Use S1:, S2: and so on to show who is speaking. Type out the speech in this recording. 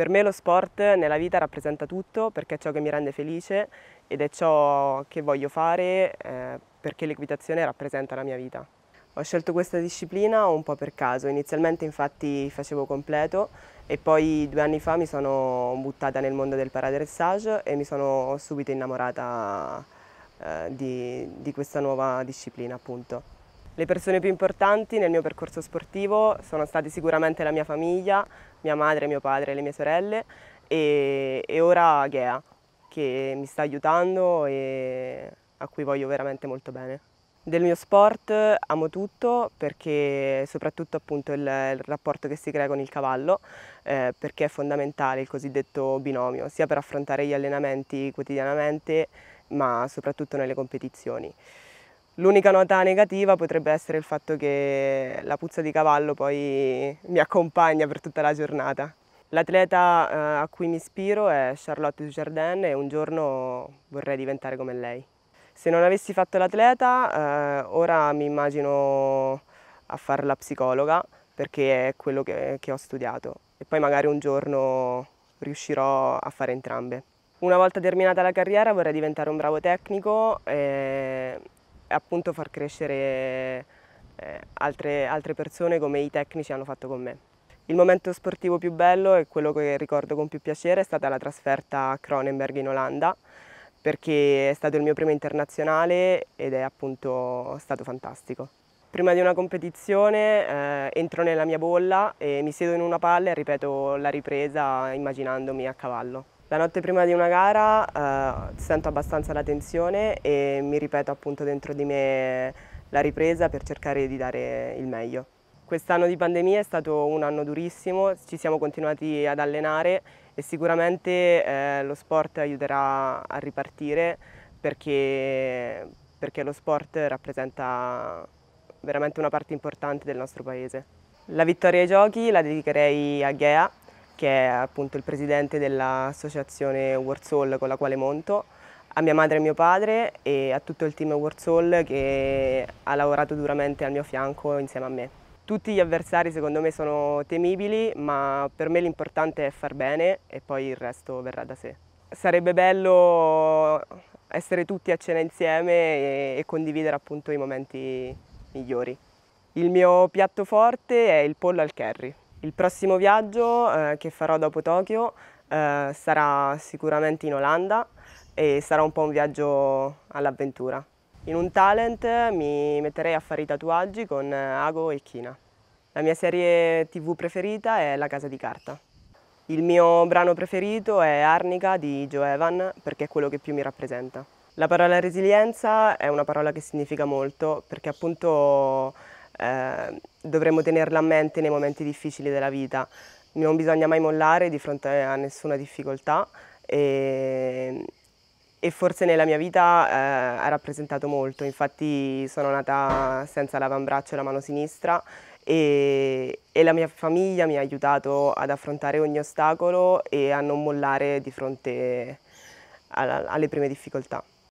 S1: Per me lo sport nella vita rappresenta tutto perché è ciò che mi rende felice ed è ciò che voglio fare eh, perché l'equitazione rappresenta la mia vita. Ho scelto questa disciplina un po' per caso, inizialmente infatti facevo completo e poi due anni fa mi sono buttata nel mondo del paradressage e mi sono subito innamorata eh, di, di questa nuova disciplina appunto. Le persone più importanti nel mio percorso sportivo sono state sicuramente la mia famiglia, mia madre, mio padre, le mie sorelle e, e ora Ghea che mi sta aiutando e a cui voglio veramente molto bene. Del mio sport amo tutto perché soprattutto appunto il, il rapporto che si crea con il cavallo eh, perché è fondamentale il cosiddetto binomio sia per affrontare gli allenamenti quotidianamente ma soprattutto nelle competizioni. L'unica nota negativa potrebbe essere il fatto che la puzza di cavallo poi mi accompagna per tutta la giornata. L'atleta eh, a cui mi ispiro è Charlotte Dujardin e un giorno vorrei diventare come lei. Se non avessi fatto l'atleta, eh, ora mi immagino a fare la psicologa perché è quello che, che ho studiato e poi magari un giorno riuscirò a fare entrambe. Una volta terminata la carriera vorrei diventare un bravo tecnico e appunto far crescere eh, altre, altre persone come i tecnici hanno fatto con me. Il momento sportivo più bello e quello che ricordo con più piacere è stata la trasferta a Cronenberg in Olanda perché è stato il mio primo internazionale ed è appunto stato fantastico. Prima di una competizione eh, entro nella mia bolla e mi siedo in una palla e ripeto la ripresa immaginandomi a cavallo. La notte prima di una gara eh, sento abbastanza la tensione e mi ripeto appunto dentro di me la ripresa per cercare di dare il meglio. Quest'anno di pandemia è stato un anno durissimo, ci siamo continuati ad allenare e sicuramente eh, lo sport aiuterà a ripartire perché, perché lo sport rappresenta veramente una parte importante del nostro paese. La vittoria ai giochi la dedicherei a Ghea che è appunto il presidente dell'associazione Warsaw con la quale monto, a mia madre e mio padre e a tutto il team Warsaw che ha lavorato duramente al mio fianco insieme a me. Tutti gli avversari secondo me sono temibili, ma per me l'importante è far bene e poi il resto verrà da sé. Sarebbe bello essere tutti a cena insieme e, e condividere appunto i momenti migliori. Il mio piatto forte è il pollo al curry. Il prossimo viaggio eh, che farò dopo Tokyo eh, sarà sicuramente in Olanda e sarà un po' un viaggio all'avventura. In un talent mi metterei a fare i tatuaggi con eh, Ago e Kina. La mia serie tv preferita è La casa di carta. Il mio brano preferito è Arnica di Joe Evan perché è quello che più mi rappresenta. La parola resilienza è una parola che significa molto perché appunto Ehm, dovremmo tenerla a mente nei momenti difficili della vita. Non bisogna mai mollare di fronte a nessuna difficoltà e, e forse nella mia vita eh, ha rappresentato molto, infatti sono nata senza l'avambraccio e la mano sinistra e, e, la mia famiglia mi ha aiutato ad affrontare ogni ostacolo e a non mollare di fronte alla, alle prime difficoltà.